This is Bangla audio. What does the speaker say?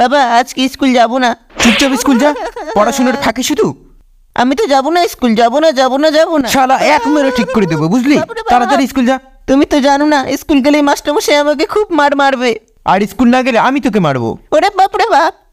বাবা আজকে স্কুল যাব না চুপচাপ স্কুল যা পড়াশোনার ফাঁকে শুধু আমি তো যাবো না স্কুল যাবো না যাবো না যাবো না শালা এক মেরে ঠিক করে দেবো বুঝলি তাড়াতাড়ি স্কুল যা তুমি তো জানো না স্কুল গেলে মাস্টারমশাই আমাকে খুব মার মারবে আর স্কুল না গেলে আমি তোকে মারবো ওরে বাপরে বাপ